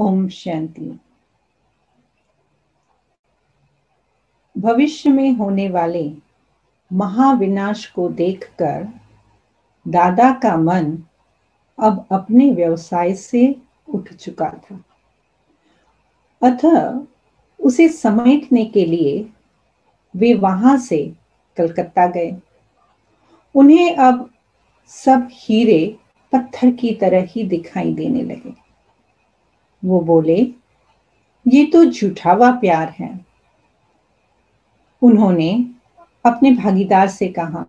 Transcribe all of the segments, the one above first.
ओम शांति भविष्य में होने वाले महाविनाश को देखकर दादा का मन अब अपने व्यवसाय से उठ चुका था अतः उसे समेटने के लिए वे वहां से कलकत्ता गए उन्हें अब सब हीरे पत्थर की तरह ही दिखाई देने लगे वो बोले ये तो झूठावा प्यार है उन्होंने अपने भागीदार से कहा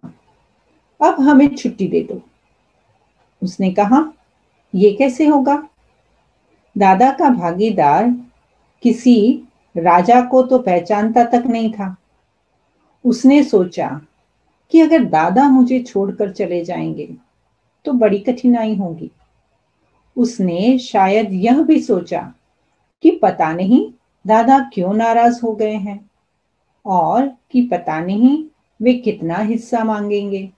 अब हमें छुट्टी दे दो उसने कहा ये कैसे होगा दादा का भागीदार किसी राजा को तो पहचानता तक नहीं था उसने सोचा कि अगर दादा मुझे छोड़कर चले जाएंगे तो बड़ी कठिनाई होगी उसने शायद यह भी सोचा कि पता नहीं दादा क्यों नाराज हो गए हैं और कि पता नहीं वे कितना हिस्सा मांगेंगे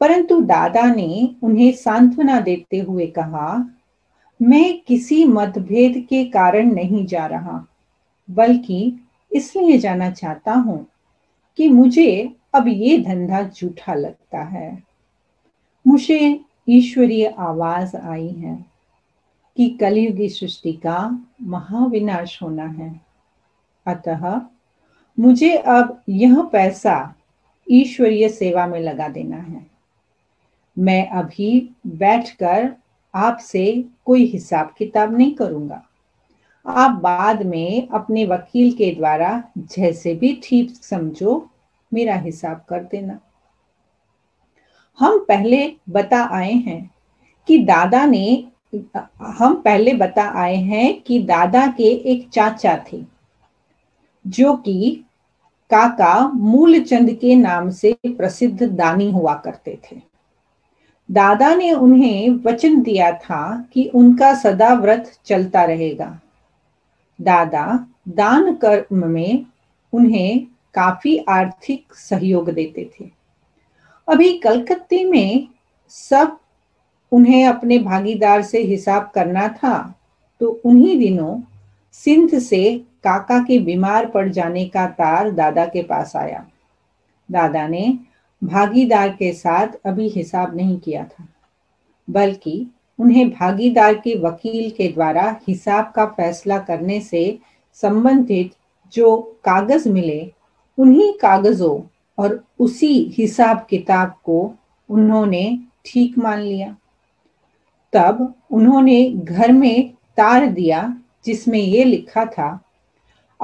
परंतु दादा ने उन्हें सांत्वना देते हुए कहा मैं किसी मतभेद के कारण नहीं जा रहा बल्कि इसलिए जाना चाहता हूं कि मुझे अब ये धंधा झूठा लगता है मुझे ईश्वरीय आवाज आई है कि कलयुगी सृष्टि का महाविनाश होना है अतः मुझे अब यह पैसा ईश्वरीय सेवा में लगा देना है मैं अभी बैठकर आपसे कोई हिसाब किताब नहीं करूंगा आप बाद में अपने वकील के द्वारा जैसे भी ठीक समझो मेरा हिसाब कर देना हम पहले बता आए हैं कि दादा ने हम पहले बता आए हैं कि दादा के एक चाचा थे जो कि काका मूलचंद के नाम से प्रसिद्ध दानी हुआ करते थे दादा ने उन्हें वचन दिया था कि उनका सदा व्रत चलता रहेगा दादा दान कर्म में उन्हें काफी आर्थिक सहयोग देते थे अभी कलकत्ते में सब उन्हें अपने भागीदार से हिसाब करना था तो उन्हीं दिनों सिंध से काका के बीमार पड़ जाने का तार दादा के पास आया दादा ने भागीदार के साथ अभी हिसाब नहीं किया था बल्कि उन्हें भागीदार के वकील के द्वारा हिसाब का फैसला करने से संबंधित जो कागज मिले उन्हीं कागजों और उसी हिसाब किताब को उन्होंने ठीक मान लिया तब उन्होंने घर में तार दिया जिसमें ये लिखा था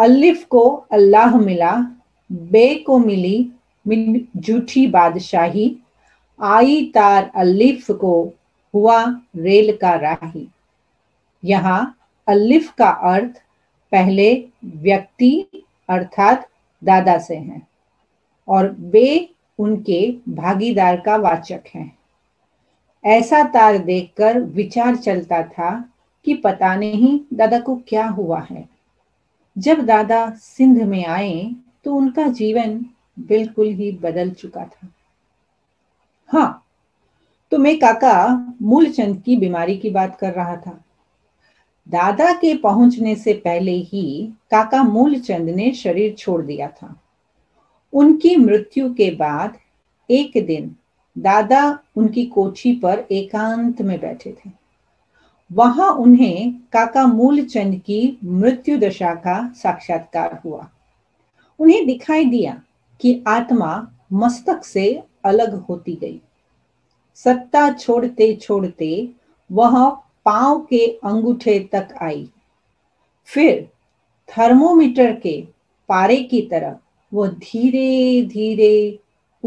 अल्लिफ को अल्लाह मिला बे को मिली झूठी बादशाही आई तार अल्लिफ को हुआ रेल का राही यहाँ अल्लिफ का अर्थ पहले व्यक्ति अर्थात दादा से है और वे उनके भागीदार का वाचक हैं ऐसा तार देखकर विचार चलता था कि पता नहीं दादा को क्या हुआ है जब दादा सिंध में आए तो उनका जीवन बिल्कुल ही बदल चुका था हाँ तो मैं काका मूलचंद की बीमारी की बात कर रहा था दादा के पहुंचने से पहले ही काका मूलचंद ने शरीर छोड़ दिया था उनकी मृत्यु के बाद एक दिन दादा उनकी कोठी पर एकांत में बैठे थे वहां उन्हें काका मूलचंद की मृत्यु दशा का साक्षात्कार हुआ उन्हें दिखाई दिया कि आत्मा मस्तक से अलग होती गई सत्ता छोड़ते छोड़ते वह पांव के अंगूठे तक आई फिर थर्मोमीटर के पारे की तरफ वो धीरे धीरे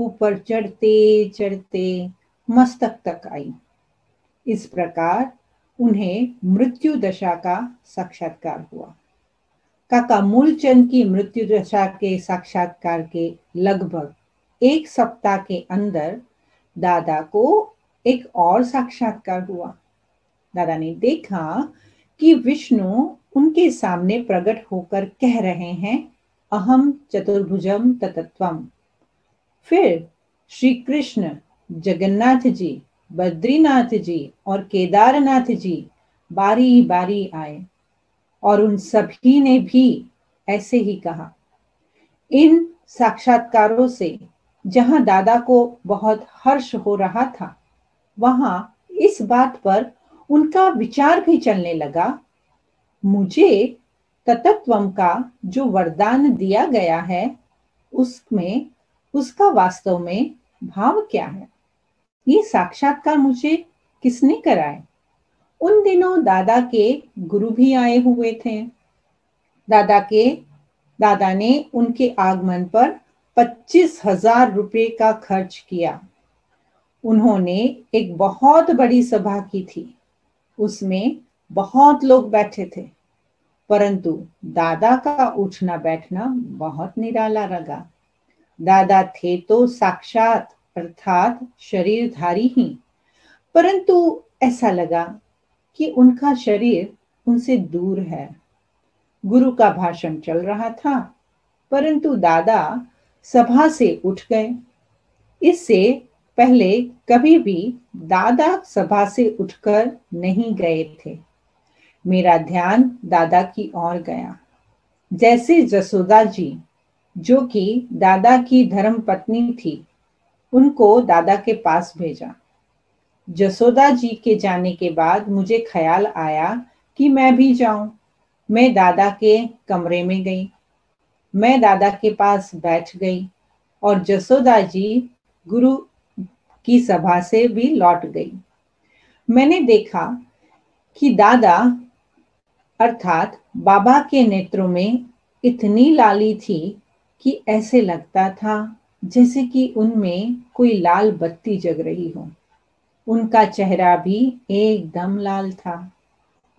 ऊपर चढ़ते चढ़ते मस्तक तक आई इस प्रकार उन्हें मृत्यु दशा का साक्षात्कार हुआ काका मूलचंद की मृत्यु दशा के साक्षात्कार के लगभग एक सप्ताह के अंदर दादा को एक और साक्षात्कार हुआ दादा ने देखा कि विष्णु उनके सामने प्रकट होकर कह रहे हैं अहम चतुर्भुजम ततत्वम फिर श्री कृष्ण जगन्नाथ जी बद्रीनाथ जी और केदारनाथ जी बारी बारी आए और उन सभी ने भी ऐसे ही कहा इन साक्षात्कारों से जहां दादा को बहुत हर्ष हो रहा था वहां इस बात पर उनका विचार भी चलने लगा मुझे तत्व का जो वरदान दिया गया है उसमें उसका वास्तव में भाव क्या है ये साक्षात्कार मुझे किसने कराए उन दिनों दादा के गुरु भी आए हुए थे दादा के दादा ने उनके आगमन पर पच्चीस हजार रुपये का खर्च किया उन्होंने एक बहुत बड़ी सभा की थी उसमें बहुत लोग बैठे थे परंतु दादा का उठना बैठना बहुत निराला लगा दादा थे तो साक्षात अर्थात शरीरधारी ही परंतु ऐसा लगा कि उनका शरीर उनसे दूर है गुरु का भाषण चल रहा था परंतु दादा सभा से उठ गए इससे पहले कभी भी दादा सभा से उठकर नहीं गए थे मेरा ध्यान दादा की ओर गया जैसे जसोदा जी जो कि दादा की धर्म पत्नी थी उनको दादा के पास भेजा जसोदा जी के जाने के बाद मुझे ख्याल आया कि मैं भी जाऊं मैं दादा के कमरे में गई मैं दादा के पास बैठ गई और जसोदा जी गुरु की सभा से भी लौट गई मैंने देखा कि दादा अर्थात बाबा के नेत्रों में इतनी लाली थी कि ऐसे लगता था जैसे कि उनमें कोई लाल बत्ती जग रही हो उनका चेहरा भी एकदम लाल था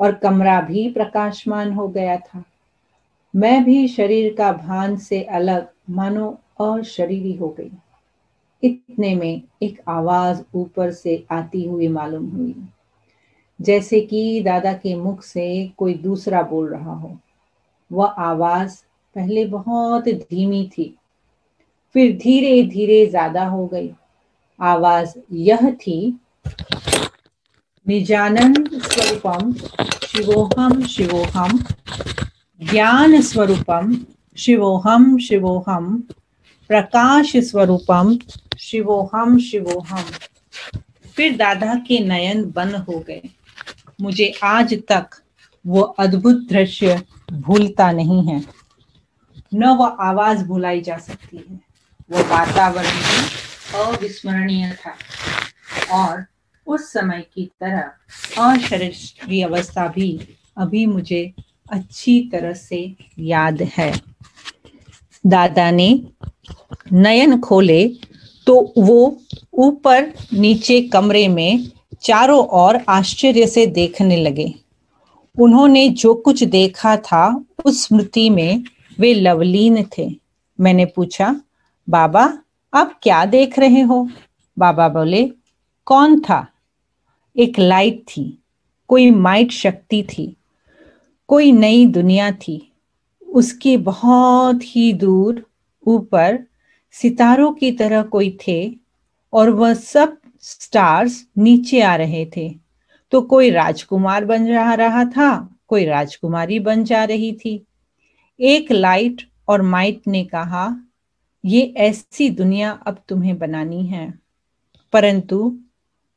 और कमरा भी प्रकाशमान हो गया था मैं भी शरीर का भान से अलग मानो अशरीरी हो गई इतने में एक आवाज ऊपर से आती हुई मालूम हुई जैसे कि दादा के मुख से कोई दूसरा बोल रहा हो वह आवाज पहले बहुत धीमी थी फिर धीरे धीरे ज्यादा हो गई आवाज यह थी निजानंद स्वरूपम शिवोहम शिवोहम ज्ञान स्वरूपम शिवोहम शिवोहम प्रकाश स्वरूपम शिवोहम शिवोहम फिर दादा के नयन बंद हो गए मुझे आज तक वो अद्भुत दृश्य भूलता नहीं है न वो आवाज भुलाई जा सकती है वो वातावरण में अविस्मरणीय था और उस समय की तरह अशरी अवस्था भी अभी मुझे अच्छी तरह से याद है दादा ने नयन खोले तो वो ऊपर नीचे कमरे में चारों ओर आश्चर्य से देखने लगे उन्होंने जो कुछ देखा था उस स्मृति में वे लवलीन थे मैंने पूछा बाबा आप क्या देख रहे हो बाबा बोले कौन था एक लाइट थी कोई माइट शक्ति थी कोई नई दुनिया थी उसके बहुत ही दूर ऊपर सितारों की तरह कोई थे और वह सब स्टार्स नीचे आ रहे थे तो कोई राजकुमार बन जा रहा था कोई राजकुमारी बन जा रही थी एक लाइट और माइट ने कहा ये ऐसी दुनिया अब तुम्हें बनानी है परंतु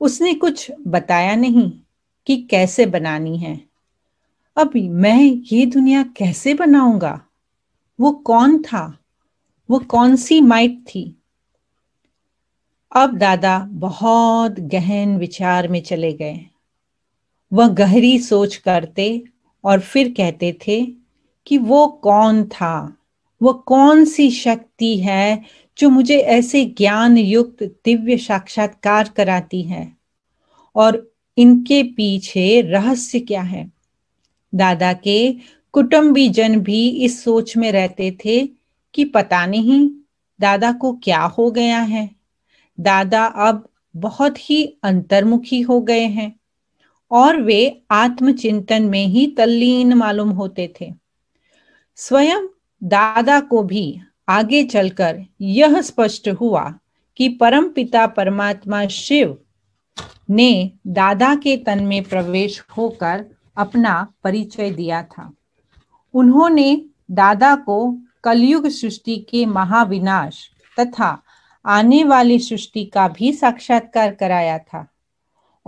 उसने कुछ बताया नहीं कि कैसे बनानी है अब मैं ये दुनिया कैसे बनाऊंगा वो कौन था वो कौन सी माइट थी अब दादा बहुत गहन विचार में चले गए वह गहरी सोच करते और फिर कहते थे कि वो कौन था वो कौन सी शक्ति है जो मुझे ऐसे ज्ञान युक्त दिव्य साक्षात्कार कराती है और इनके पीछे रहस्य क्या है दादा के कुटुंबी जन भी इस सोच में रहते थे कि पता नहीं दादा को क्या हो गया है दादा अब बहुत ही अंतर्मुखी हो गए हैं और वे आत्मचिंतन में ही तल्लीन मालूम होते थे स्वयं दादा को भी आगे चलकर यह स्पष्ट हुआ कि परमपिता परमात्मा शिव ने दादा के तन में प्रवेश होकर अपना परिचय दिया था उन्होंने दादा को कलयुग सृष्टि के महाविनाश तथा आने वाली सृष्टि का भी साक्षात्कार कराया था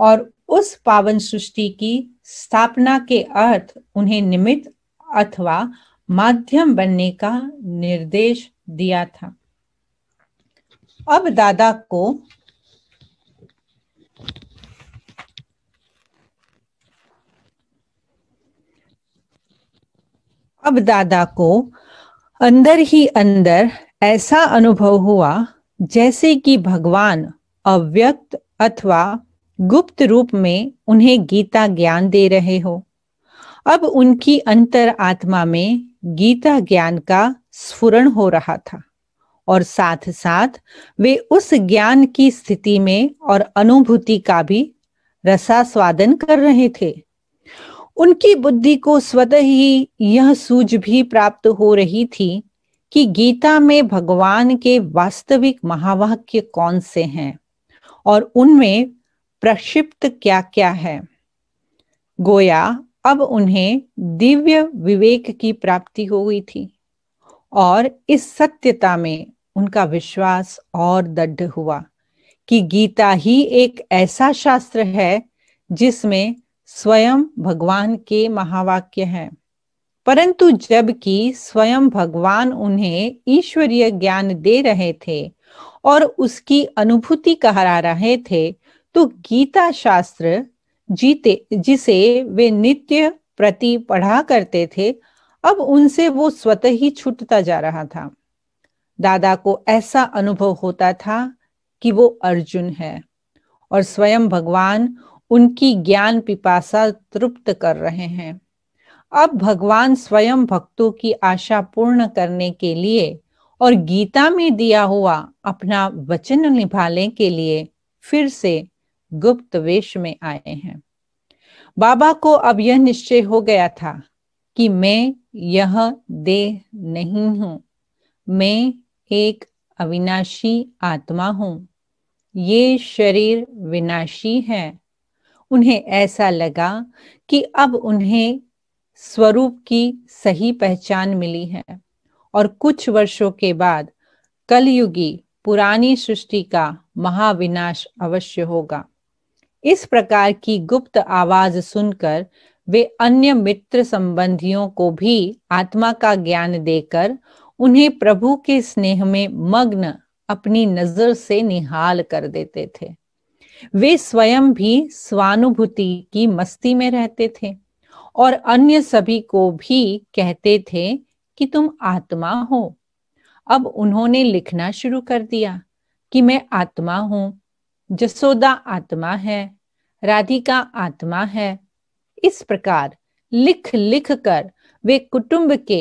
और उस पावन सृष्टि की स्थापना के अर्थ उन्हें निमित्त अथवा माध्यम बनने का निर्देश दिया था अब दादा को अब दादा को अंदर ही अंदर ऐसा अनुभव हुआ जैसे कि भगवान अव्यक्त अथवा गुप्त रूप में उन्हें गीता ज्ञान दे रहे हो अब उनकी अंतर आत्मा में गीता ज्ञान का स्फुरण हो रहा था और साथ साथ वे उस ज्ञान की स्थिति में और अनुभूति का भी रसास्वादन कर रहे थे उनकी बुद्धि को स्वतः ही यह सूझ भी प्राप्त हो रही थी कि गीता में भगवान के वास्तविक महावाक्य कौन से हैं और उनमें प्रक्षिप्त क्या क्या है गोया अब उन्हें दिव्य विवेक की प्राप्ति हो गई थी और इस सत्यता में उनका विश्वास और दृढ़ हुआ कि गीता ही एक ऐसा शास्त्र है जिसमें स्वयं भगवान के महावाक्य हैं परंतु जबकि स्वयं भगवान उन्हें ईश्वरीय ज्ञान दे रहे थे और उसकी अनुभूति करा रहे थे तो गीता शास्त्र जीते जिसे वे नित्य प्रति पढ़ा करते थे अब उनसे वो स्वतः ही छूटता जा रहा था दादा को ऐसा अनुभव होता था कि वो अर्जुन है और स्वयं भगवान उनकी ज्ञान पिपासा तृप्त कर रहे हैं अब भगवान स्वयं भक्तों की आशा पूर्ण करने के लिए और गीता में दिया हुआ अपना वचन निभाने के लिए फिर से गुप्त वेश में आए हैं बाबा को अब यह निश्चय हो गया था कि मैं यह देह नहीं हूं मैं एक अविनाशी आत्मा हूं ये शरीर विनाशी है उन्हें ऐसा लगा कि अब उन्हें स्वरूप की सही पहचान मिली है और कुछ वर्षों के बाद कलयुगी पुरानी सृष्टि का महाविनाश अवश्य होगा इस प्रकार की गुप्त आवाज सुनकर वे अन्य मित्र संबंधियों को भी आत्मा का ज्ञान देकर उन्हें प्रभु के स्नेह में मग्न अपनी नजर से निहाल कर देते थे वे स्वयं भी स्वानुभूति की मस्ती में रहते थे और अन्य सभी को भी कहते थे कि तुम आत्मा हो अब उन्होंने लिखना शुरू कर दिया कि मैं आत्मा हूं जसोदा आत्मा है राधिका आत्मा है इस प्रकार लिख लिख कर वे कुटुंब के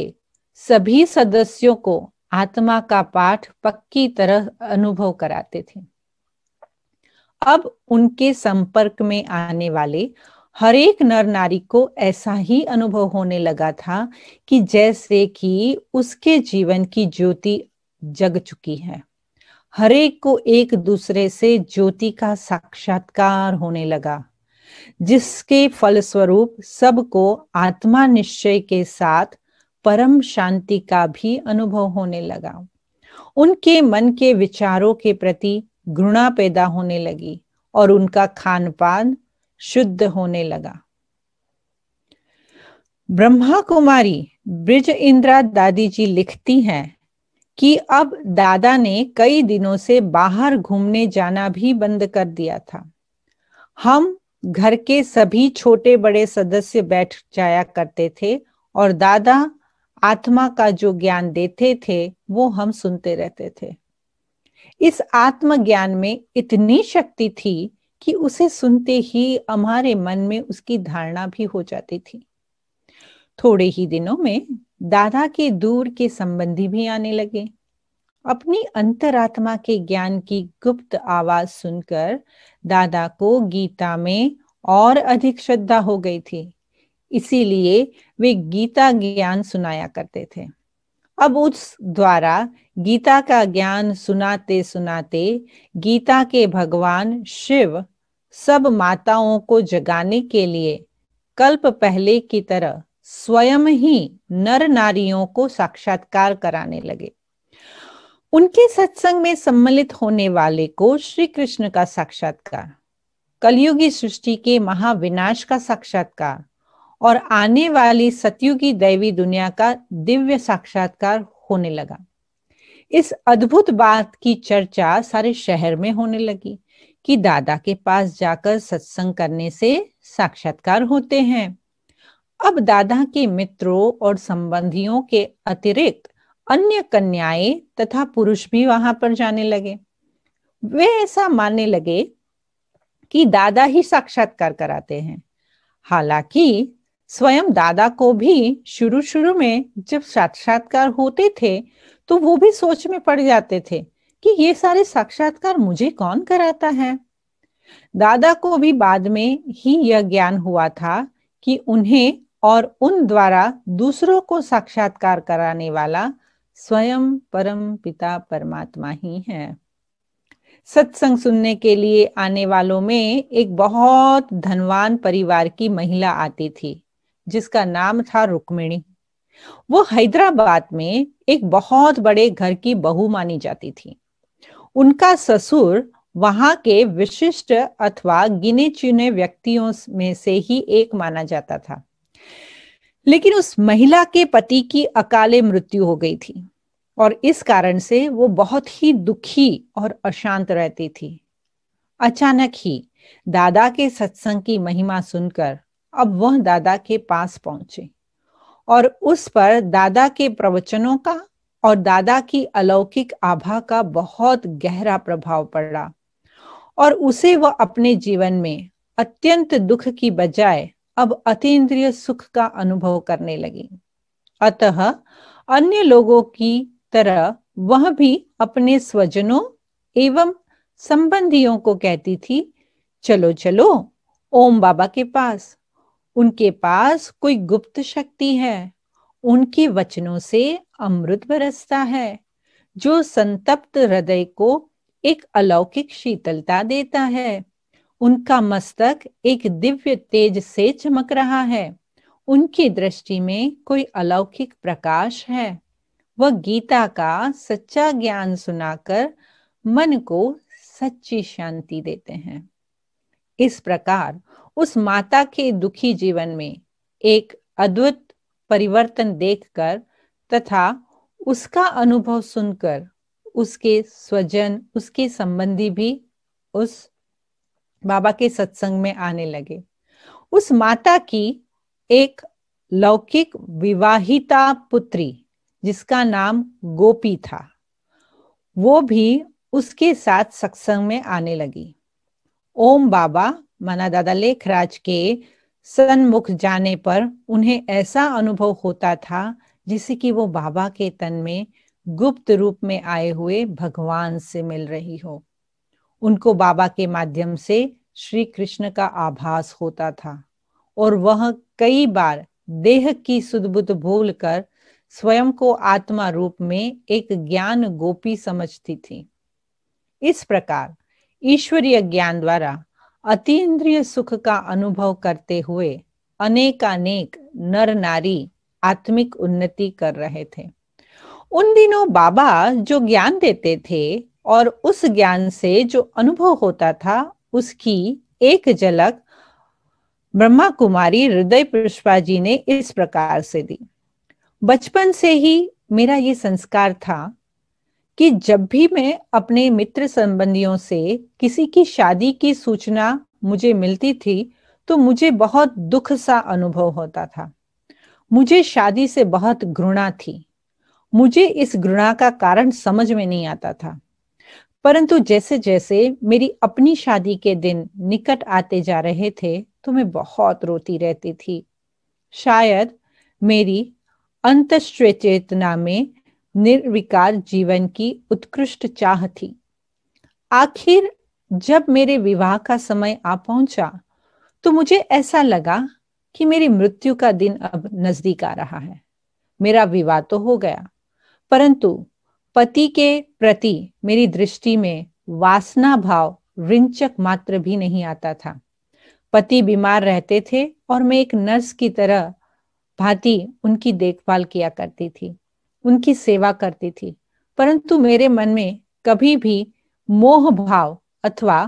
सभी सदस्यों को आत्मा का पाठ पक्की तरह अनुभव कराते थे अब उनके संपर्क में आने वाले हर एक नर नारी को ऐसा ही अनुभव होने लगा था कि जैसे कि उसके जीवन की ज्योति जग चुकी है हर एक को एक दूसरे से ज्योति का साक्षात्कार होने लगा जिसके फलस्वरूप सबको आत्मा निश्चय के साथ परम शांति का भी अनुभव होने लगा उनके मन के विचारों के प्रति घृणा पैदा होने लगी और उनका खान पान शुद्ध होने लगा ब्रह्मा कुमारी ब्रिज इंद्रा दादी जी लिखती हैं कि अब दादा ने कई दिनों से बाहर घूमने जाना भी बंद कर दिया था हम घर के सभी छोटे बड़े सदस्य बैठ जाया करते थे और दादा आत्मा का जो ज्ञान देते थे वो हम सुनते रहते थे इस आत्मज्ञान में इतनी शक्ति थी कि उसे सुनते ही हमारे मन में उसकी धारणा भी हो जाती थी थोड़े ही दिनों में दादा के दूर के संबंधी भी आने लगे अपनी अंतरात्मा के ज्ञान की गुप्त आवाज सुनकर दादा को गीता में और अधिक श्रद्धा हो गई थी इसीलिए वे गीता ज्ञान सुनाया करते थे अब उस द्वारा गीता का ज्ञान सुनाते सुनाते गीता के भगवान शिव सब माताओं को जगाने के लिए कल्प पहले की तरह स्वयं ही नर नारियों को साक्षात्कार कराने लगे उनके सत्संग में सम्मिलित होने वाले को श्री कृष्ण का साक्षात्कार कलयुगी सृष्टि के महाविनाश का साक्षात्कार और आने वाली सतयु की दैवी दुनिया का दिव्य साक्षात्कार होने लगा इस अद्भुत बात की चर्चा सारे शहर में होने लगी कि दादा के पास जाकर सत्संग करने से साक्षात्कार होते हैं अब दादा के मित्रों और संबंधियों के अतिरिक्त अन्य कन्याएं तथा पुरुष भी वहां पर जाने लगे वे ऐसा मानने लगे कि दादा ही साक्षात्कार कराते हैं हालांकि स्वयं दादा को भी शुरू शुरू में जब साक्षात्कार होते थे तो वो भी सोच में पड़ जाते थे कि ये सारे साक्षात्कार मुझे कौन कराता है दादा को भी बाद में ही यह ज्ञान हुआ था कि उन्हें और उन द्वारा दूसरों को साक्षात्कार कराने वाला स्वयं परम पिता परमात्मा ही है सत्संग सुनने के लिए आने वालों में एक बहुत धनवान परिवार की महिला आती थी जिसका नाम था रुक्मिणी वो हैदराबाद में एक बहुत बड़े घर की बहू मानी जाती थी उनका ससुर वहां के विशिष्ट अथवा गिने चुने व्यक्तियों में से ही एक माना जाता था लेकिन उस महिला के पति की अकाले मृत्यु हो गई थी और इस कारण से वो बहुत ही दुखी और अशांत रहती थी अचानक ही दादा के सत्संग की महिमा सुनकर अब वह दादा के पास पहुंचे और उस पर दादा के प्रवचनों का और दादा की अलौकिक आभा का बहुत गहरा प्रभाव पड़ा और उसे वह अपने जीवन में अत्यंत दुख की बजाय अब अतीन्द्रिय सुख का अनुभव करने लगी अतः अन्य लोगों की तरह वह भी अपने स्वजनों एवं संबंधियों को कहती थी चलो चलो ओम बाबा के पास उनके पास कोई गुप्त शक्ति है उनके वचनों से अमृत बरसता है जो संतप्त हृदय को एक अलौकिक शीतलता देता है उनका मस्तक एक दिव्य तेज से चमक रहा है उनकी दृष्टि में कोई अलौकिक प्रकाश है वह गीता का सच्चा ज्ञान सुनाकर मन को सच्ची शांति देते हैं इस प्रकार उस माता के दुखी जीवन में एक अद्भुत परिवर्तन देखकर तथा उसका अनुभव सुनकर उसके स्वजन उसके संबंधी भी उस बाबा के सत्संग में आने लगे उस माता की एक लौकिक विवाहिता पुत्री जिसका नाम गोपी था वो भी उसके साथ सत्संग में आने लगी ओम बाबा मना दादा लेखराज के सन्मुख जाने पर उन्हें ऐसा अनुभव होता था जिससे कि वो बाबा के तन में गुप्त रूप में आए हुए भगवान से मिल रही हो उनको बाबा के माध्यम से श्री कृष्ण का आभास होता था और वह कई बार देह की सुदबुद भूल कर स्वयं को आत्मा रूप में एक ज्ञान गोपी समझती थी इस प्रकार ईश्वरीय ज्ञान द्वारा अतीन्द्रिय सुख का अनुभव करते हुए अनेकानेक नर नारी आत्मिक उन्नति कर रहे थे उन दिनों बाबा जो ज्ञान देते थे और उस ज्ञान से जो अनुभव होता था उसकी एक झलक ब्रह्मा कुमारी हृदय पुष्पा जी ने इस प्रकार से दी बचपन से ही मेरा ये संस्कार था कि जब भी मैं अपने मित्र संबंधियों से किसी की शादी की सूचना मुझे मिलती थी तो मुझे बहुत दुख सा अनुभव होता था मुझे शादी से बहुत घृणा थी मुझे इस घृणा का कारण समझ में नहीं आता था परंतु जैसे जैसे मेरी अपनी शादी के दिन निकट आते जा रहे थे तो मैं बहुत रोती रहती थी शायद मेरी अंत चेतना में निर्विकार जीवन की उत्कृष्ट चाह थी आखिर जब मेरे विवाह का समय आ पहुंचा तो मुझे ऐसा लगा कि मेरी मृत्यु का दिन अब नजदीक आ रहा है मेरा विवाह तो हो गया परंतु पति के प्रति मेरी दृष्टि में वासना भाव रिंचक मात्र भी नहीं आता था पति बीमार रहते थे और मैं एक नर्स की तरह भांति उनकी देखभाल किया करती थी उनकी सेवा करती थी परंतु मेरे मन में कभी भी मोह भाव अथवा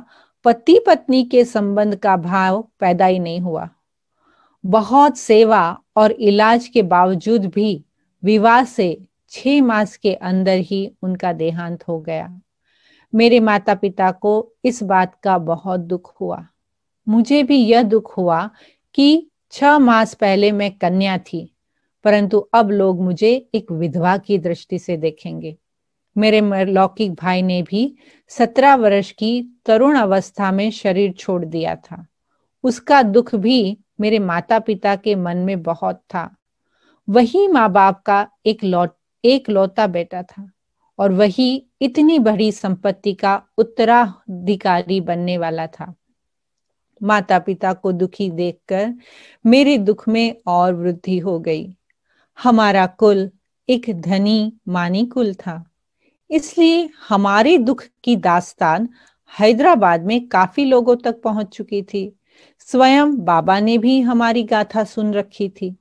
पति पत्नी के संबंध का भाव पैदा ही नहीं हुआ बहुत सेवा और इलाज के बावजूद भी विवाह से छह मास के अंदर ही उनका देहांत हो गया मेरे माता पिता को इस बात का बहुत दुख हुआ मुझे भी यह दुख हुआ कि छह मास पहले मैं कन्या थी परंतु अब लोग मुझे एक विधवा की दृष्टि से देखेंगे मेरे लौकिक भाई ने भी सत्रह वर्ष की तरुण अवस्था में शरीर छोड़ दिया था उसका दुख भी मेरे माता पिता के मन में बहुत था वही माँ बाप का एक लौट एक लौता बेटा था और वही इतनी बड़ी संपत्ति का उत्तराधिकारी बनने वाला था माता पिता को दुखी देखकर मेरे दुख में और वृद्धि हो गई हमारा कुल एक धनी मानी कुल था इसलिए हमारे दुख की दास्तान हैदराबाद में काफी लोगों तक पहुंच चुकी थी स्वयं बाबा ने भी हमारी गाथा सुन रखी थी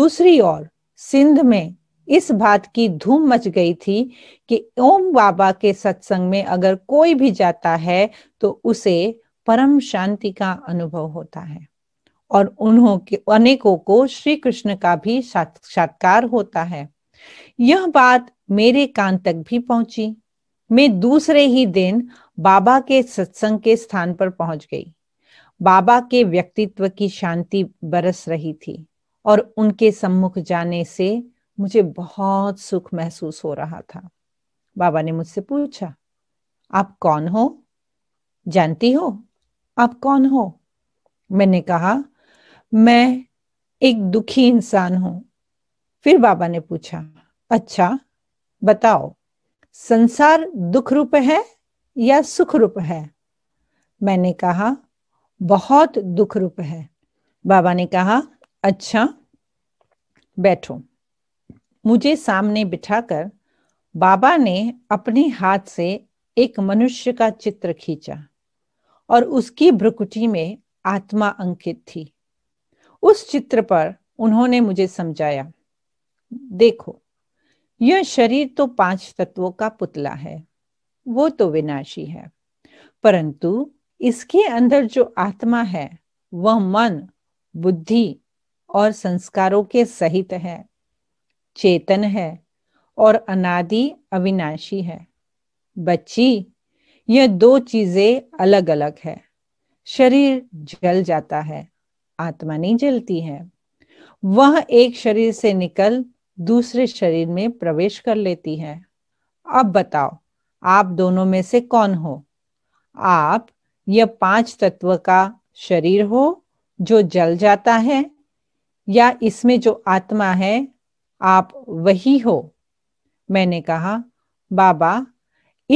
दूसरी ओर सिंध में इस बात की धूम मच गई थी कि ओम बाबा के सत्संग में अगर कोई भी जाता है तो उसे परम शांति का अनुभव होता है और उन्हों के अनेकों को श्री कृष्ण का भी साक्षात्कार होता है यह बात मेरे कान तक भी पहुंची मैं दूसरे ही दिन बाबा के सत्संग के स्थान पर पहुंच गई बाबा के व्यक्तित्व की शांति बरस रही थी और उनके सम्मुख जाने से मुझे बहुत सुख महसूस हो रहा था बाबा ने मुझसे पूछा आप कौन हो जानती हो आप कौन हो मैंने कहा मैं एक दुखी इंसान हूं फिर बाबा ने पूछा अच्छा बताओ संसार दुख रूप है या सुख रूप है मैंने कहा बहुत दुख रूप है बाबा ने कहा अच्छा बैठो मुझे सामने बिठाकर बाबा ने अपने हाथ से एक मनुष्य का चित्र खींचा और उसकी भ्रुकुटी में आत्मा अंकित थी उस चित्र पर उन्होंने मुझे समझाया देखो यह शरीर तो पांच तत्वों का पुतला है वो तो विनाशी है परंतु इसके अंदर जो आत्मा है वह मन बुद्धि और संस्कारों के सहित है चेतन है और अनादि अविनाशी है बच्ची यह दो चीजें अलग अलग है शरीर जल जाता है आत्मा नहीं जलती है वह एक शरीर से निकल दूसरे शरीर में प्रवेश कर लेती है अब बताओ आप दोनों में से कौन हो आप यह पांच तत्व का शरीर हो जो जल जाता है या इसमें जो आत्मा है आप वही हो मैंने कहा बाबा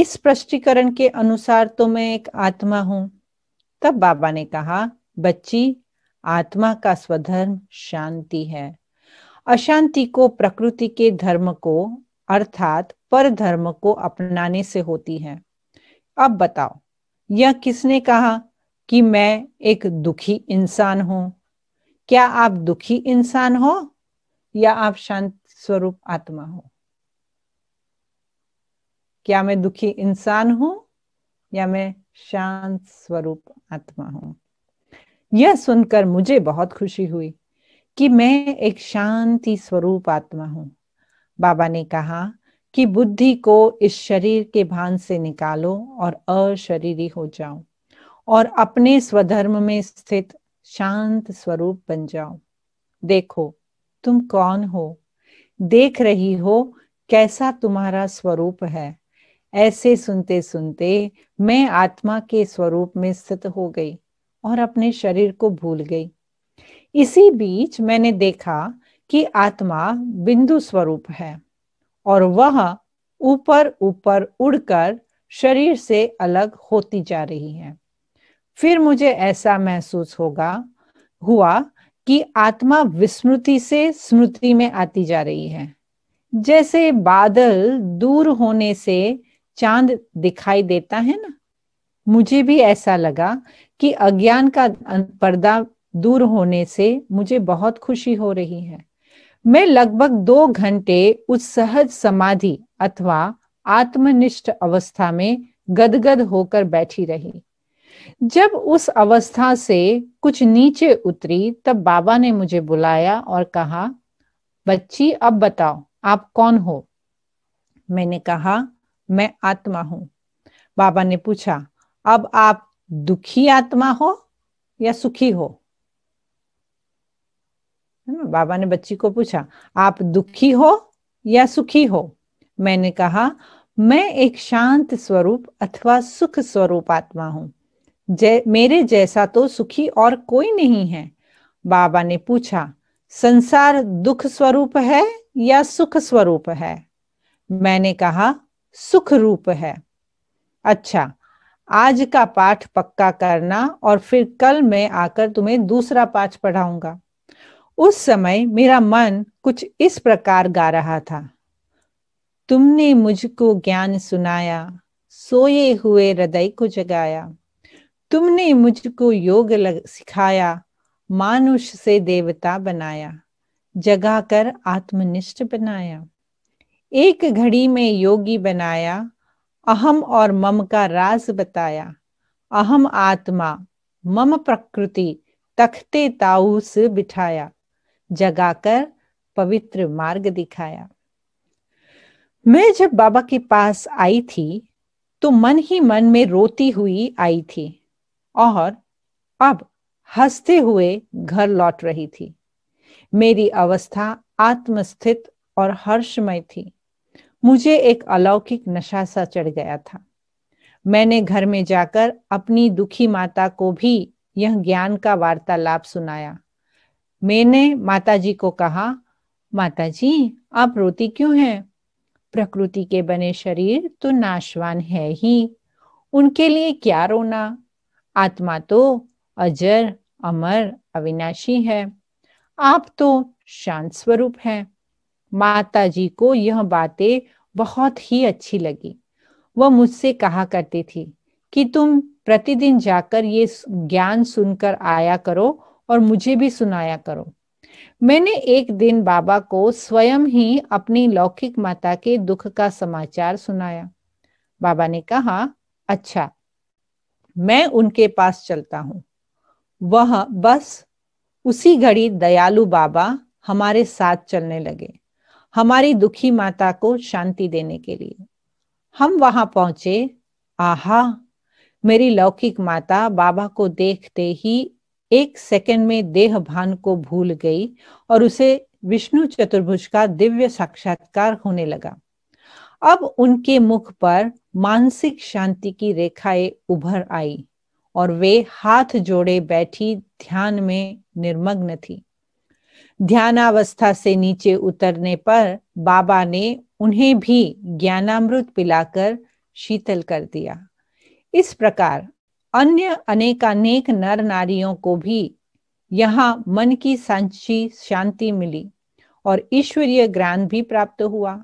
इस स्पष्टीकरण के अनुसार तो मैं एक आत्मा हूं तब बाबा ने कहा बच्ची आत्मा का स्वधर्म शांति है अशांति को प्रकृति के धर्म को अर्थात पर धर्म को अपनाने से होती है अब बताओ यह किसने कहा कि मैं एक दुखी इंसान हूं क्या आप दुखी इंसान हो या आप शांत स्वरूप आत्मा हो क्या मैं दुखी इंसान हूं या मैं शांत स्वरूप आत्मा हूं यह सुनकर मुझे बहुत खुशी हुई कि मैं एक शांति स्वरूप आत्मा हूं बाबा ने कहा कि बुद्धि को इस शरीर के भान से निकालो और अशरीरी हो जाओ और अपने स्वधर्म में स्थित शांत स्वरूप बन जाओ देखो तुम कौन हो देख रही हो कैसा तुम्हारा स्वरूप है ऐसे सुनते सुनते मैं आत्मा के स्वरूप में स्थित हो गई और अपने शरीर को भूल गई इसी बीच मैंने देखा कि आत्मा बिंदु स्वरूप है और वह ऊपर ऊपर उड़कर शरीर से अलग होती जा रही है फिर मुझे ऐसा महसूस होगा हुआ कि आत्मा विस्मृति से स्मृति में आती जा रही है जैसे बादल दूर होने से चांद दिखाई देता है ना मुझे भी ऐसा लगा कि अज्ञान का पर्दा दूर होने से मुझे बहुत खुशी हो रही है मैं लगभग दो घंटे उस सहज समाधि अथवा आत्मनिष्ठ अवस्था में गदगद होकर बैठी रही जब उस अवस्था से कुछ नीचे उतरी तब बाबा ने मुझे बुलाया और कहा बच्ची अब बताओ आप कौन हो मैंने कहा मैं आत्मा हूं बाबा ने पूछा अब आप दुखी आत्मा हो या सुखी हो बाबा ने बच्ची को पूछा आप दुखी हो या सुखी हो मैंने कहा मैं एक शांत स्वरूप अथवा सुख स्वरूप आत्मा हूं जै, मेरे जैसा तो सुखी और कोई नहीं है बाबा ने पूछा संसार दुख स्वरूप है या सुख स्वरूप है मैंने कहा सुख रूप है अच्छा आज का पाठ पक्का करना और फिर कल मैं आकर तुम्हें दूसरा पाठ पढ़ाऊंगा उस समय मेरा मन कुछ इस प्रकार गा रहा था तुमने मुझको ज्ञान सुनाया सोए हुए हृदय को जगाया तुमने मुझको योग लग, सिखाया मानुष से देवता बनाया जगा कर आत्मनिष्ठ बनाया एक घड़ी में योगी बनाया अहम और मम का राज बताया अहम आत्मा मम प्रकृति तख्ते से बिठाया जगाकर पवित्र मार्ग दिखाया मैं जब बाबा के पास आई थी तो मन ही मन में रोती हुई आई थी और अब हंसते हुए घर लौट रही थी मेरी अवस्था आत्मस्थित और हर्षमय थी मुझे एक अलौकिक नशा सा चढ़ गया था मैंने घर में जाकर अपनी दुखी माता को भी यह ज्ञान का वार्तालाप सुनाया मैंने माताजी को कहा माताजी आप रोती क्यों हैं प्रकृति के बने शरीर तो नाशवान है ही उनके लिए क्या रोना आत्मा तो अजर अमर अविनाशी है आप तो शांत स्वरूप हैं माता जी को यह बातें बहुत ही अच्छी लगी वह मुझसे कहा करती थी कि तुम प्रतिदिन जाकर ये ज्ञान सुनकर आया करो और मुझे भी सुनाया करो मैंने एक दिन बाबा को स्वयं ही अपनी लौकिक माता के दुख का समाचार सुनाया बाबा ने कहा अच्छा मैं उनके पास चलता हूं वह बस उसी घड़ी दयालु बाबा हमारे साथ चलने लगे हमारी दुखी माता को शांति देने के लिए हम वहां पहुंचे आहा मेरी लौकिक माता बाबा को देखते ही एक सेकंड में देह भान को भूल गई और उसे विष्णु चतुर्भुज का दिव्य साक्षात्कार होने लगा अब उनके मुख पर मानसिक शांति की रेखाएं उभर आई और वे हाथ जोड़े बैठी ध्यान में निर्मग्न थी ध्यानावस्था से नीचे उतरने पर बाबा ने उन्हें भी ज्ञानामृत पिलाकर शीतल कर दिया इस प्रकार अन्य अनेकानेक नर नारियों को भी यहाँ मन की सांची शांति मिली और ईश्वरीय ज्ञान भी प्राप्त हुआ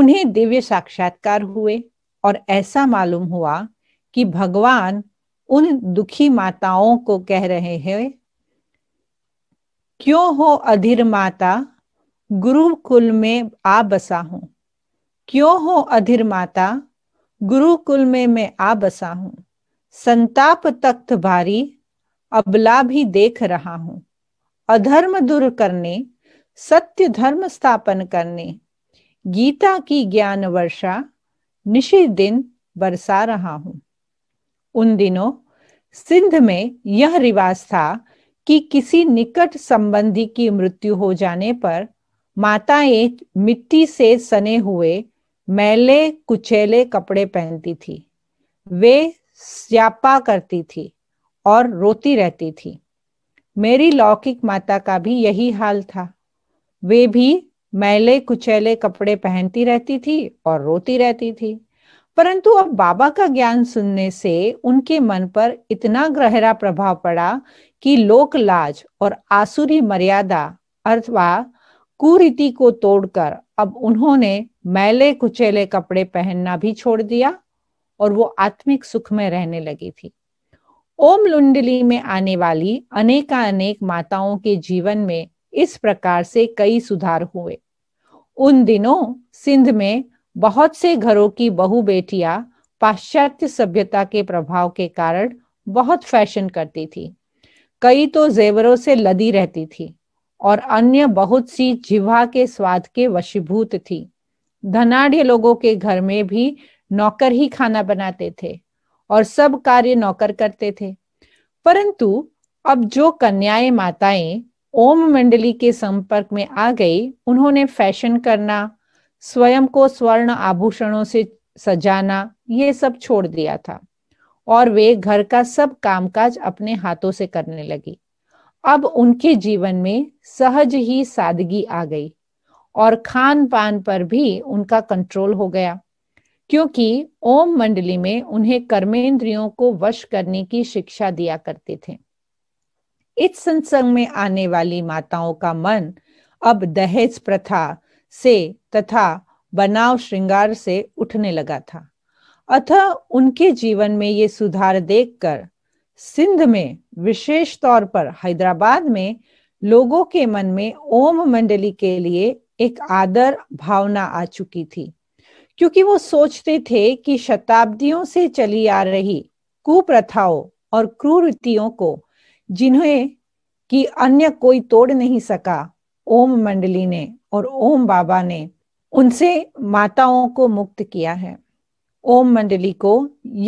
उन्हें दिव्य साक्षात्कार हुए और ऐसा मालूम हुआ कि भगवान उन दुखी माताओं को कह रहे हैं क्यों हो अधीर माता गुरुकुल में आ बसा हूं क्यों हो अधीर माता गुरुकुल में मैं आ बसा हूं संताप तख्त भारी अबला भी देख रहा हूं अधर्म दूर करने सत्य धर्म स्थापन करने गीता की ज्ञान वर्षा निशी दिन बरसा रहा हूं उन दिनों सिंध में यह रिवाज था कि किसी निकट संबंधी की मृत्यु हो जाने पर माताएं मिट्टी से सने हुए मैले कुचेले कपड़े पहनती थी वे स्यापा करती थी और रोती रहती थी मेरी लौकिक माता का भी यही हाल था वे भी मैले कुचेले कपड़े पहनती रहती थी और रोती रहती थी परंतु अब बाबा का ज्ञान सुनने से उनके मन पर इतना गहरा प्रभाव पड़ा कि लोकलाज और आसुरी मर्यादा अथवा कुरीति को तोड़कर अब उन्होंने मैले कुचेले कपड़े पहनना भी छोड़ दिया और वो आत्मिक सुख में रहने लगी थी ओम लुंडली में आने वाली अनेक माताओं के जीवन में इस प्रकार से कई सुधार हुए उन दिनों सिंध में बहुत से घरों की बहु बेटियां पाश्चात्य सभ्यता के प्रभाव के कारण बहुत फैशन करती थी कई तो जेवरों से लदी रहती थी और अन्य बहुत सी जिह्वा के स्वाद के वशीभूत थी धनाढ़ लोगों के घर में भी नौकर ही खाना बनाते थे और सब कार्य नौकर करते थे परंतु अब जो कन्याएं माताएं ओम मंडली के संपर्क में आ गई उन्होंने फैशन करना स्वयं को स्वर्ण आभूषणों से सजाना ये सब छोड़ दिया था और वे घर का सब कामकाज अपने हाथों से करने लगी अब उनके जीवन में सहज ही सादगी आ गई और खान पान पर भी उनका कंट्रोल हो गया क्योंकि ओम मंडली में उन्हें कर्मेंद्रियों को वश करने की शिक्षा दिया करते थे इस संसंग में आने वाली माताओं का मन अब दहेज प्रथा से तथा बनाव श्रृंगार से उठने लगा था अतः उनके जीवन में ये सुधार देखकर सिंध में विशेष तौर पर हैदराबाद में लोगों के मन में ओम मंडली के लिए एक आदर भावना आ चुकी थी क्योंकि वो सोचते थे कि शताब्दियों से चली आ रही कुप्रथाओं और क्रूरतियों को जिन्हें कि अन्य कोई तोड़ नहीं सका ओम मंडली ने और ओम बाबा ने उनसे माताओं को मुक्त किया है ओम मंडली को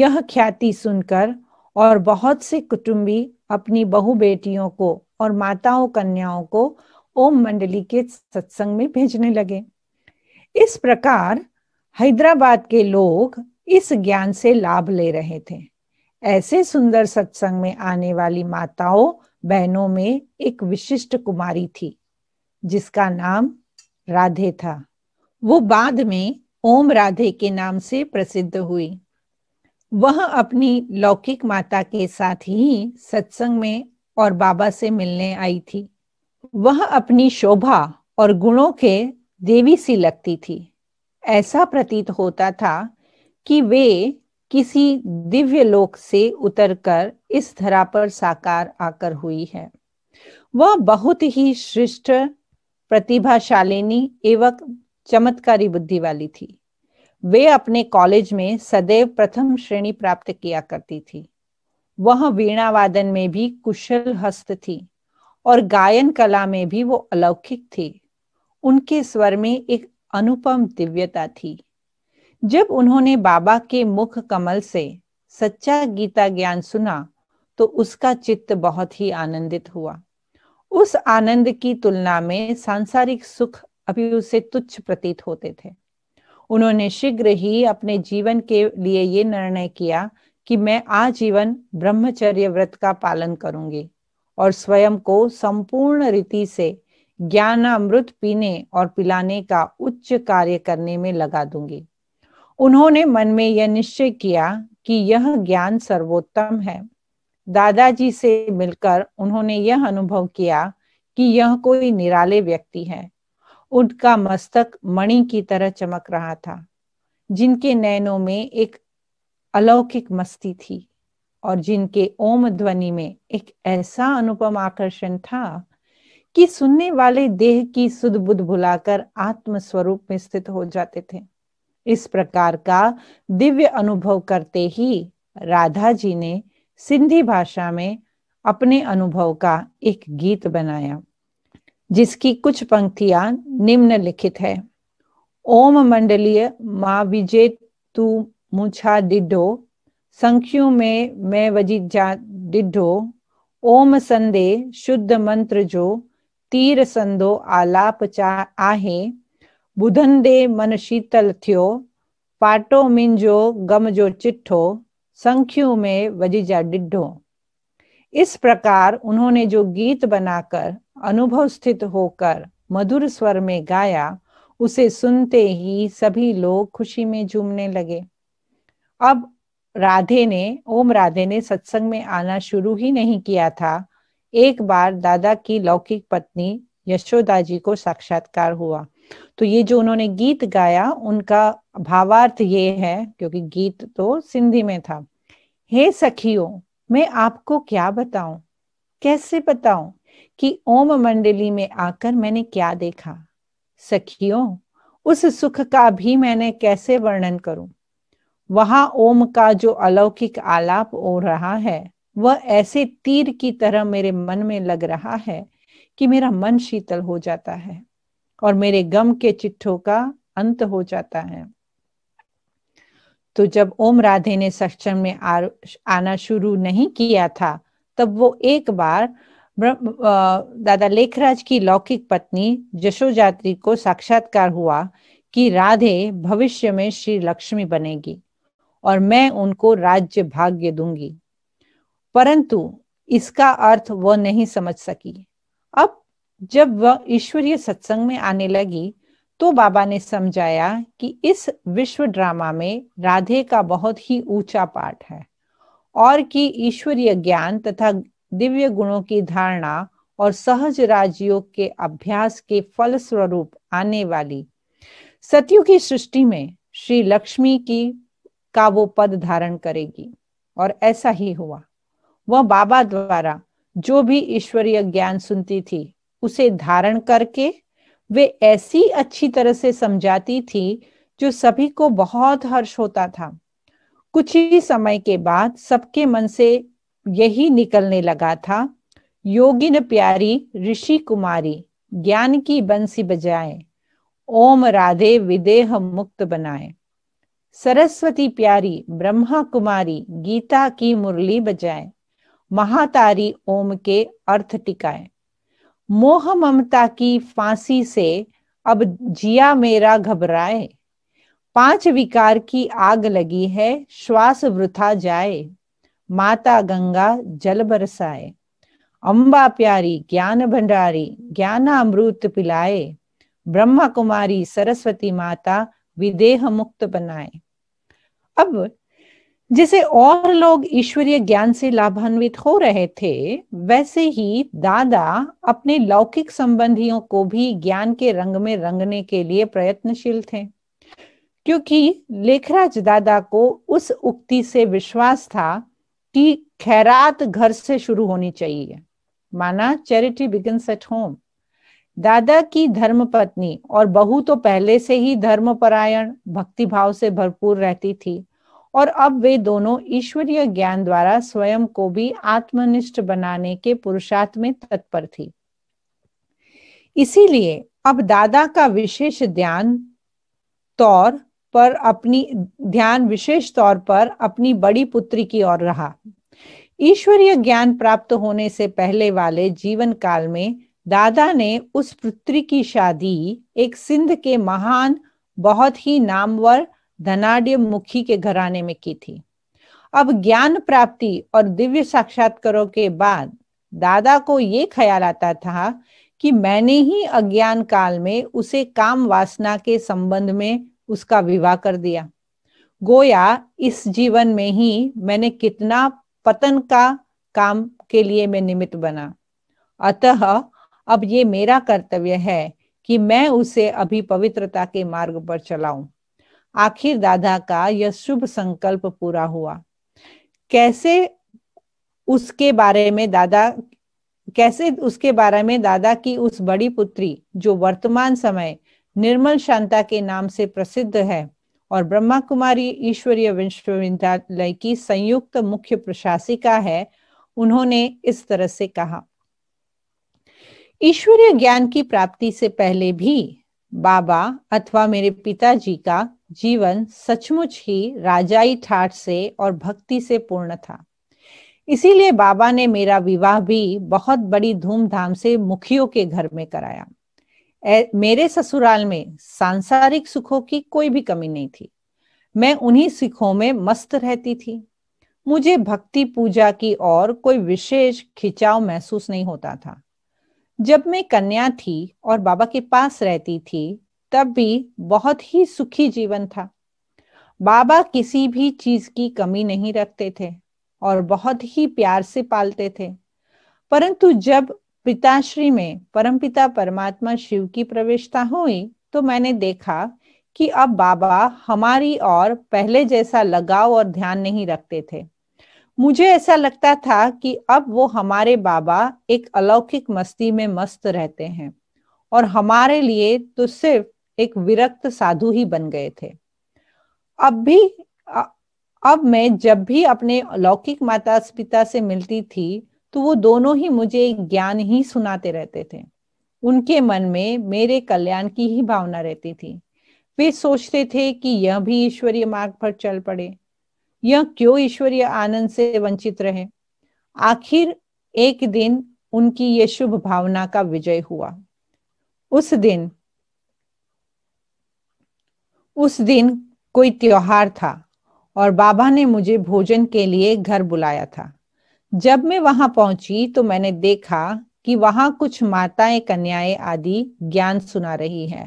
यह ख्याति सुनकर और बहुत से कुटुंबी अपनी बहु बेटियों को और माताओं कन्याओं को ओम मंडली के सत्संग में भेजने लगे इस प्रकार हैदराबाद के लोग इस ज्ञान से लाभ ले रहे थे ऐसे सुंदर सत्संग में आने वाली माताओं बहनों में एक विशिष्ट कुमारी थी जिसका नाम राधे था वो बाद में ओम राधे के नाम से प्रसिद्ध हुई वह अपनी लौकिक माता के साथ ही सत्संग में और बाबा से मिलने आई थी वह अपनी शोभा और गुणों के देवी सी लगती थी ऐसा प्रतीत होता था कि वे किसी दिव्य लोक से उतरकर इस धरा पर साकार आकर हुई है वह बहुत ही श्रेष्ठ प्रतिभाशालिनी एवं चमत्कारी बुद्धि वाली थी वे अपने कॉलेज में सदैव प्रथम श्रेणी प्राप्त किया करती थी वह वीणा वादन में भी कुशल हस्त थी और गायन कला में भी वो अलौकिक थी उनके स्वर में एक अनुपम दिव्यता थी जब उन्होंने बाबा के मुख कमल से सच्चा गीता ज्ञान सुना तो उसका चित्त बहुत ही आनंदित हुआ उस आनंद की तुलना में सांसारिक सुख अभी उससे तुच्छ प्रतीत होते थे उन्होंने शीघ्र ही अपने जीवन के लिए ये निर्णय किया कि मैं आजीवन ब्रह्मचर्य व्रत का पालन करूंगी और स्वयं को संपूर्ण रीति से ज्ञान अमृत पीने और पिलाने का उच्च कार्य करने में लगा दूंगी उन्होंने मन में यह निश्चय किया कि यह ज्ञान सर्वोत्तम है दादाजी से मिलकर उन्होंने यह अनुभव किया कि यह कोई निराले व्यक्ति है उनका मस्तक मणि की तरह चमक रहा था जिनके नैनों में एक अलौकिक मस्ती थी और जिनके ओम ध्वनि में एक ऐसा अनुपम आकर्षण था कि सुनने वाले देह की सुध बुध भुलाकर आत्म स्वरूप में स्थित हो जाते थे इस प्रकार का दिव्य अनुभव करते ही राधा जी ने सिंधी भाषा में अपने अनुभव का एक गीत बनाया जिसकी कुछ पंक्तियां निम्नलिखित है ओम मंडलीय मा विजे तू मुछा डिडो संख्यु में मैं वजी जा डिडो ओम संदे शुद्ध मंत्र जो तीर संदो आलाप चा आहे बुधंदे मन शीतल थियो पाटो मिंजो गम जो चिट्ठो संख्यु में वजी जा डिडो इस प्रकार उन्होंने जो गीत बनाकर अनुभव स्थित होकर मधुर स्वर में गाया उसे सुनते ही सभी लोग खुशी में झूमने लगे अब राधे ने ओम राधे ने सत्संग में आना शुरू ही नहीं किया था एक बार दादा की लौकिक पत्नी यशोदा जी को साक्षात्कार हुआ तो ये जो उन्होंने गीत गाया उनका भावार्थ ये है क्योंकि गीत तो सिंधी में था हे सखियो मैं आपको क्या बताऊं कैसे बताऊं कि ओम मंडली में आकर मैंने क्या देखा सखियों उस सुख का भी मैंने कैसे वर्णन करूं वहां ओम का जो अलौकिक आलाप हो रहा है वह ऐसे तीर की तरह मेरे मन में लग रहा है कि मेरा मन शीतल हो जाता है और मेरे गम के चिट्ठों का अंत हो जाता है तो जब ओम राधे ने सक्षम में आना शुरू नहीं किया था तब वो एक बार दादा लेखराज की लौकिक पत्नी जशोजात्री को साक्षात्कार हुआ कि राधे भविष्य में श्री लक्ष्मी बनेगी और मैं उनको राज्य भाग्य दूंगी परंतु इसका अर्थ वह नहीं समझ सकी अब जब वह ईश्वरीय सत्संग में आने लगी तो बाबा ने समझाया कि इस विश्व ड्रामा में राधे का बहुत ही ऊंचा पाठ है और कि ईश्वरीय ज्ञान तथा दिव्य गुणों की धारणा और सहज राजयोग के अभ्यास के फल स्वरूप आने वाली सत्यु की सृष्टि में श्री लक्ष्मी की का वो पद धारण करेगी और ऐसा ही हुआ वह बाबा द्वारा जो भी ईश्वरीय ज्ञान सुनती थी उसे धारण करके वे ऐसी अच्छी तरह से समझाती थी जो सभी को बहुत हर्ष होता था कुछ ही समय के बाद सबके मन से यही निकलने लगा था योगिन प्यारी ऋषि कुमारी ज्ञान की बंसी बजाए ओम राधे विदेह मुक्त बनाए सरस्वती प्यारी ब्रह्मा कुमारी गीता की मुरली बजाए महातारी ओम के अर्थ टिकाए मोह ममता की फांसी से अब जिया मेरा घबराए पांच विकार की आग लगी है श्वास वृथा जाए माता गंगा जल बरसाए अम्बा प्यारी ज्ञान भंडारी ज्ञान अमृत पिलाए ब्रह्मा कुमारी सरस्वती माता विदेह मुक्त बनाए अब जैसे और लोग ईश्वरीय ज्ञान से लाभान्वित हो रहे थे वैसे ही दादा अपने लौकिक संबंधियों को भी ज्ञान के रंग में रंगने के लिए प्रयत्नशील थे क्योंकि लेखराज दादा को उस उक्ति से विश्वास था कि खैरात घर से शुरू होनी चाहिए माना चैरिटी बिगिंस एट होम दादा की धर्म पत्नी और बहू तो पहले से ही धर्मपरायण भक्ति भाव से भरपूर रहती थी और अब वे दोनों ईश्वरीय ज्ञान द्वारा स्वयं को भी आत्मनिष्ठ बनाने के पुरुषार्थ में तत्पर थी इसीलिए अब दादा का विशेष ध्यान तौर पर अपनी ध्यान विशेष तौर पर अपनी बड़ी पुत्री की ओर रहा ईश्वरीय ज्ञान प्राप्त होने से पहले वाले जीवन काल में दादा ने उस पुत्री की शादी एक सिंध के महान बहुत ही नामवर धनाढ़ मुखी के घराने में की थी अब ज्ञान प्राप्ति और दिव्य साक्षात्कारों के बाद दादा को ये ख्याल आता था कि मैंने ही अज्ञान काल में उसे काम वासना के संबंध में उसका विवाह कर दिया गोया इस जीवन में ही मैंने कितना पतन का काम के लिए मैं निमित्त बना अतः अब ये मेरा कर्तव्य है कि मैं उसे अभी पवित्रता के मार्ग पर चलाऊं आखिर दादा का यह शुभ संकल्प पूरा हुआ कैसे उसके बारे में दादा कैसे उसके बारे में दादा की उस बड़ी पुत्री जो वर्तमान समय निर्मल शांता के नाम से प्रसिद्ध है और ब्रह्मा कुमारी ईश्वरीय विश्वविद्यालय की संयुक्त मुख्य प्रशासिका है उन्होंने इस तरह से कहा ईश्वरीय ज्ञान की प्राप्ति से पहले भी बाबा अथवा मेरे पिताजी का जीवन सचमुच ही राजाई ठाट से और भक्ति से पूर्ण था इसीलिए बाबा ने मेरा विवाह भी बहुत बड़ी धूमधाम से मुखियों के घर में कराया मेरे ससुराल में सांसारिक सुखों की कोई भी कमी नहीं थी मैं उन्हीं सुखों में मस्त रहती थी मुझे भक्ति पूजा की और कोई विशेष खिंचाव महसूस नहीं होता था जब मैं कन्या थी और बाबा के पास रहती थी तब भी बहुत ही सुखी जीवन था बाबा किसी भी चीज की कमी नहीं रखते थे और बहुत ही प्यार से पालते थे परंतु जब पिताश्री में परमपिता परमात्मा शिव की प्रवेशता हुई तो मैंने देखा कि अब बाबा हमारी और पहले जैसा लगाव और ध्यान नहीं रखते थे मुझे ऐसा लगता था कि अब वो हमारे बाबा एक अलौकिक मस्ती में मस्त रहते हैं और हमारे लिए तो सिर्फ एक विरक्त साधु ही बन गए थे अब भी अब मैं जब भी अपने अलौकिक माता पिता से मिलती थी तो वो दोनों ही मुझे ज्ञान ही सुनाते रहते थे उनके मन में मेरे कल्याण की ही भावना रहती थी वे सोचते थे कि यह भी ईश्वरीय मार्ग पर चल पड़े यह क्यों ईश्वरीय आनंद से वंचित रहे आखिर एक दिन उनकी ये शुभ भावना का विजय हुआ उस दिन उस दिन कोई त्योहार था और बाबा ने मुझे भोजन के लिए घर बुलाया था जब मैं वहां पहुंची तो मैंने देखा कि वहां कुछ माताएं कन्याएं आदि ज्ञान सुना रही हैं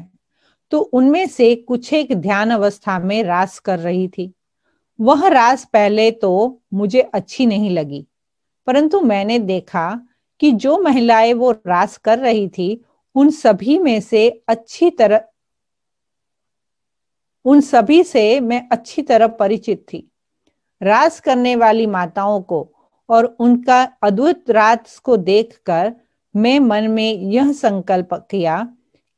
तो उनमें से कुछ एक ध्यान अवस्था में रास कर रही थी वह रास पहले तो मुझे अच्छी नहीं लगी परंतु मैंने देखा कि जो महिलाएं वो रास कर रही थी उन सभी में से अच्छी तरह उन सभी से मैं अच्छी तरह परिचित थी रास करने वाली माताओं को और उनका अद्भुत रात को देखकर मैं मन में यह संकल्प किया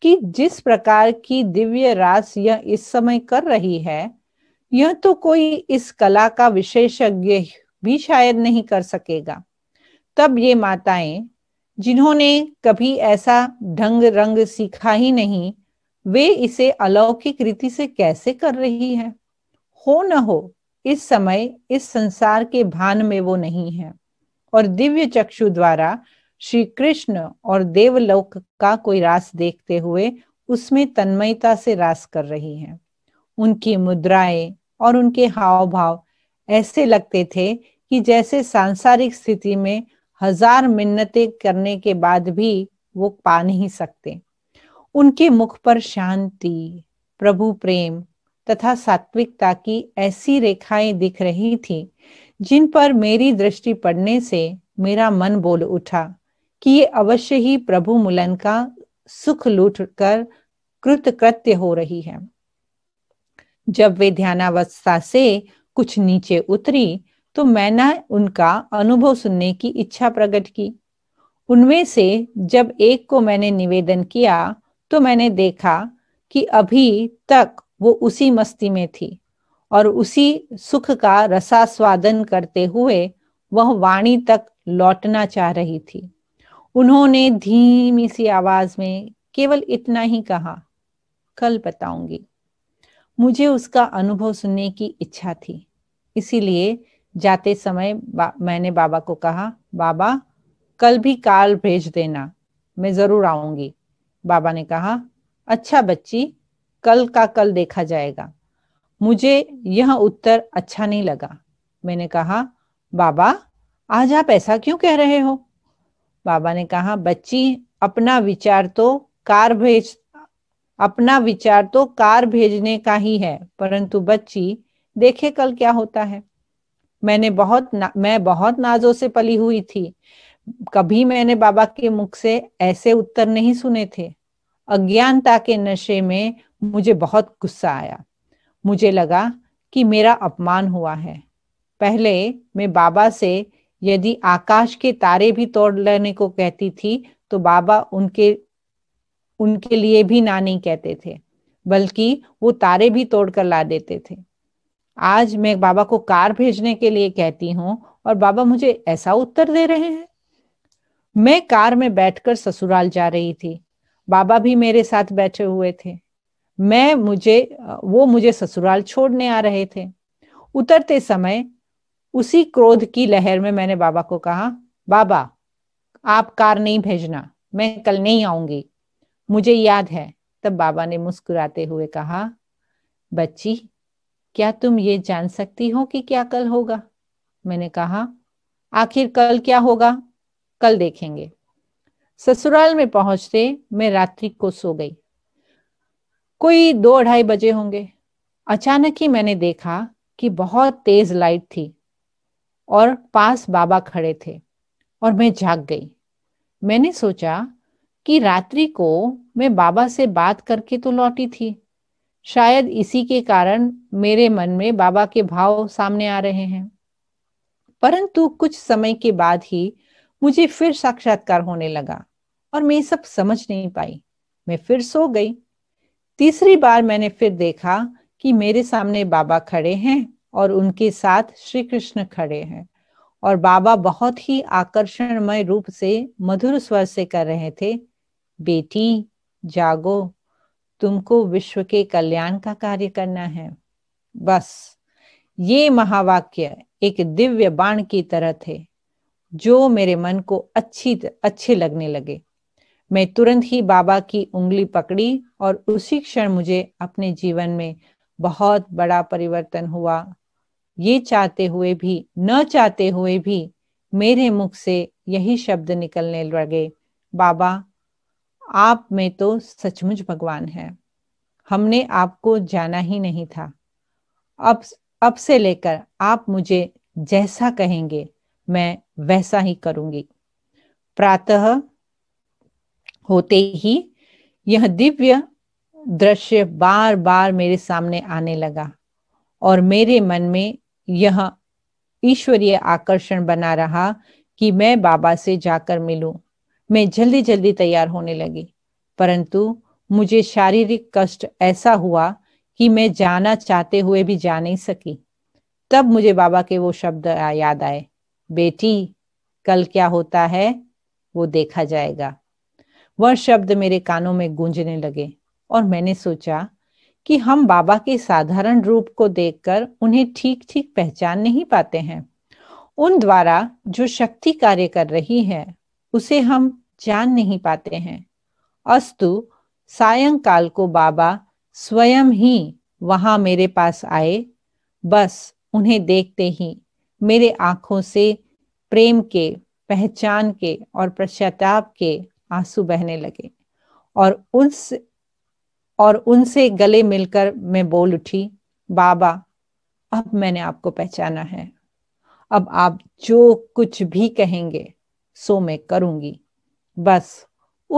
कि जिस प्रकार की दिव्य रास यह इस समय कर रही है यह तो कोई इस कला का विशेषज्ञ भी शायद नहीं कर सकेगा तब ये माताएं जिन्होंने कभी ऐसा ढंग रंग सीखा ही नहीं वे इसे अलौकिक रीति से कैसे कर रही है हो न हो इस समय इस संसार के भान में वो नहीं है और दिव्य चक्षु द्वारा श्री कृष्ण और देवलोक का कोई रास देखते हुए उसमें तन्मयता से रास कर रही है उनकी मुद्राएं और उनके हाव भाव ऐसे लगते थे कि जैसे सांसारिक स्थिति में हजार मिन्नते करने के बाद भी वो पा नहीं सकते उनके मुख पर शांति प्रभु प्रेम तथा सात्विकता की ऐसी रेखाएं दिख रही थी जिन पर मेरी दृष्टि पड़ने से मेरा मन बोल उठा कि ये अवश्य ही प्रभु मुलन का सुख लूट कर कृतकृत्य हो रही है जब वे ध्यानावस्था से कुछ नीचे उतरी तो मैंने उनका अनुभव सुनने की इच्छा प्रकट की उनमें से जब एक को मैंने निवेदन किया तो मैंने देखा कि अभी तक वो उसी मस्ती में थी और उसी सुख का रसास्वादन करते हुए वह वाणी तक लौटना चाह रही थी उन्होंने धीमी सी आवाज में केवल इतना ही कहा कल बताऊंगी मुझे उसका अनुभव सुनने की इच्छा थी इसीलिए जाते समय बा, मैंने बाबा को कहा बाबा कल भी काल भेज देना मैं जरूर आऊंगी बाबा ने कहा अच्छा बच्ची कल का कल देखा जाएगा मुझे यह उत्तर अच्छा नहीं लगा मैंने कहा बाबा आज आप ऐसा क्यों कह रहे हो बाबा ने कहा बच्ची अपना विचार तो कार भेज अपना विचार तो कार भेजने का ही है परंतु बच्ची देखे कल क्या होता है मैंने बहुत ना, मैं बहुत नाजों से पली हुई थी कभी मैंने बाबा के मुख से ऐसे उत्तर नहीं सुने थे अज्ञानता के नशे में मुझे बहुत गुस्सा आया मुझे लगा कि मेरा अपमान हुआ है पहले मैं बाबा से यदि आकाश के तारे भी तोड़ लेने को कहती थी तो बाबा उनके उनके लिए भी ना नहीं कहते थे बल्कि वो तारे भी तोड़ कर ला देते थे आज मैं बाबा को कार भेजने के लिए कहती हूँ और बाबा मुझे ऐसा उत्तर दे रहे हैं मैं कार में बैठकर ससुराल जा रही थी बाबा भी मेरे साथ बैठे हुए थे मैं मुझे वो मुझे ससुराल छोड़ने आ रहे थे उतरते समय उसी क्रोध की लहर में मैंने बाबा को कहा बाबा आप कार नहीं भेजना मैं कल नहीं आऊंगी मुझे याद है तब बाबा ने मुस्कुराते हुए कहा बच्ची क्या तुम ये जान सकती हो कि क्या कल होगा मैंने कहा आखिर कल क्या होगा कल देखेंगे ससुराल में पहुंचते मैं रात्रि को सो गई कोई दो अढ़ाई बजे होंगे अचानक ही मैंने देखा कि बहुत तेज लाइट थी और पास बाबा खड़े थे और मैं जाग गई मैंने सोचा कि रात्रि को मैं बाबा से बात करके तो लौटी थी शायद इसी के कारण मेरे मन में बाबा के भाव सामने आ रहे हैं परंतु कुछ समय के बाद ही मुझे फिर साक्षात्कार होने लगा और मैं सब समझ नहीं पाई मैं फिर सो गई तीसरी बार मैंने फिर देखा कि मेरे सामने बाबा खड़े हैं और उनके साथ श्री कृष्ण खड़े हैं और बाबा बहुत ही आकर्षणमय रूप से मधुर स्वर से कर रहे थे बेटी जागो तुमको विश्व के कल्याण का कार्य करना है बस ये महावाक्य एक दिव्य बाण की तरह थे जो मेरे मन को अच्छी अच्छे लगने लगे मैं तुरंत ही बाबा की उंगली पकड़ी और उसी क्षण मुझे अपने जीवन में बहुत बड़ा परिवर्तन हुआ ये चाहते हुए भी न चाहते हुए भी मेरे मुख से यही शब्द निकलने लगे बाबा आप में तो सचमुच भगवान है हमने आपको जाना ही नहीं था अब अब से लेकर आप मुझे जैसा कहेंगे मैं वैसा ही करूंगी प्रातः होते ही यह दिव्य दृश्य बार बार मेरे सामने आने लगा और मेरे मन में यह ईश्वरीय आकर्षण बना रहा कि मैं बाबा से जाकर मिलूं। मैं जल्दी जल्दी तैयार होने लगी परंतु मुझे शारीरिक कष्ट ऐसा हुआ कि मैं जाना चाहते हुए भी जा नहीं सकी तब मुझे बाबा के वो शब्द याद आए बेटी कल क्या होता है वो देखा जाएगा वह शब्द मेरे कानों में गूंजने लगे और मैंने सोचा कि हम बाबा के साधारण रूप को देखकर उन्हें ठीक ठीक पहचान नहीं पाते हैं उन द्वारा जो शक्ति कार्य कर रही है उसे हम जान नहीं पाते हैं अस्तु सायंकाल को बाबा स्वयं ही वहां मेरे पास आए बस उन्हें देखते ही मेरे आंखों से प्रेम के पहचान के और पश्चाताप के आंसू बहने लगे और उस और उनसे गले मिलकर मैं बोल उठी बाबा अब मैंने आपको पहचाना है अब आप जो कुछ भी कहेंगे सो मैं करूंगी बस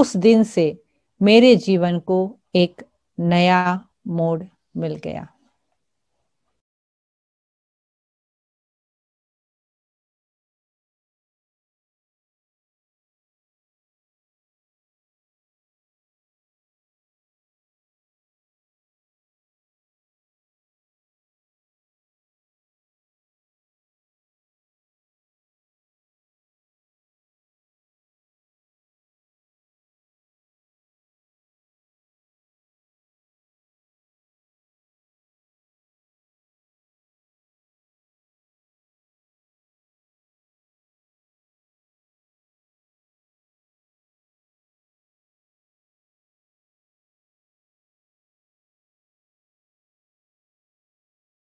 उस दिन से मेरे जीवन को एक नया मोड़ मिल गया